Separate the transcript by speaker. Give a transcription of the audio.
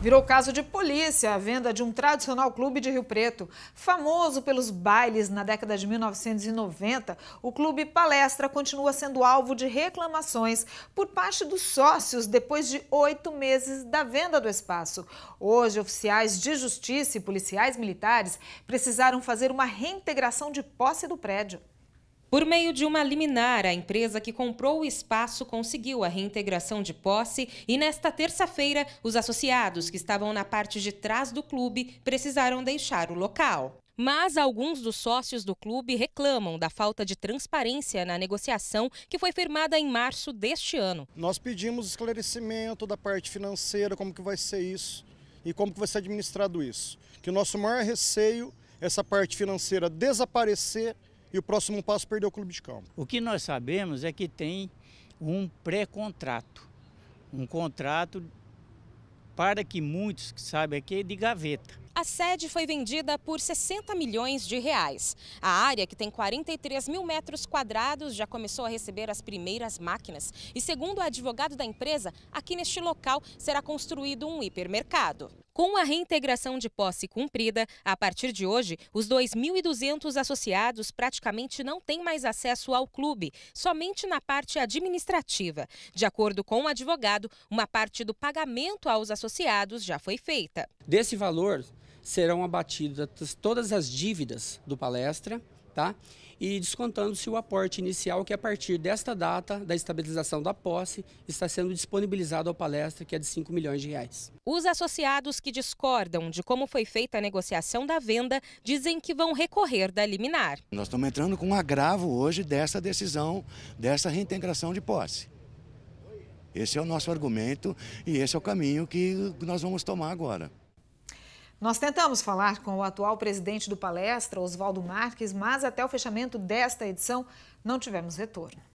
Speaker 1: Virou caso de polícia a venda de um tradicional clube de Rio Preto. Famoso pelos bailes na década de 1990, o Clube Palestra continua sendo alvo de reclamações por parte dos sócios depois de oito meses da venda do espaço. Hoje, oficiais de justiça e policiais militares precisaram fazer uma reintegração de posse do prédio.
Speaker 2: Por meio de uma liminar, a empresa que comprou o espaço conseguiu a reintegração de posse e, nesta terça-feira, os associados que estavam na parte de trás do clube precisaram deixar o local. Mas alguns dos sócios do clube reclamam da falta de transparência na negociação que foi firmada em março deste ano.
Speaker 3: Nós pedimos esclarecimento da parte financeira, como que vai ser isso e como que vai ser administrado isso. Que o nosso maior receio é essa parte financeira desaparecer e o próximo passo é perder o clube de campo.
Speaker 4: O que nós sabemos é que tem um pré-contrato, um contrato para que muitos que aqui é de gaveta.
Speaker 2: A sede foi vendida por 60 milhões de reais. A área, que tem 43 mil metros quadrados, já começou a receber as primeiras máquinas. E segundo o advogado da empresa, aqui neste local será construído um hipermercado. Com a reintegração de posse cumprida, a partir de hoje, os 2.200 associados praticamente não têm mais acesso ao clube, somente na parte administrativa. De acordo com o advogado, uma parte do pagamento aos associados já foi feita.
Speaker 5: Desse valor serão abatidas todas as dívidas do palestra tá? E descontando-se o aporte inicial que a partir desta data da estabilização da posse está sendo disponibilizado ao palestra, que é de 5 milhões de reais.
Speaker 2: Os associados que discordam de como foi feita a negociação da venda dizem que vão recorrer da liminar.
Speaker 3: Nós estamos entrando com um agravo hoje dessa decisão, dessa reintegração de posse. Esse é o nosso argumento e esse é o caminho que nós vamos tomar agora.
Speaker 1: Nós tentamos falar com o atual presidente do Palestra, Oswaldo Marques, mas até o fechamento desta edição não tivemos retorno.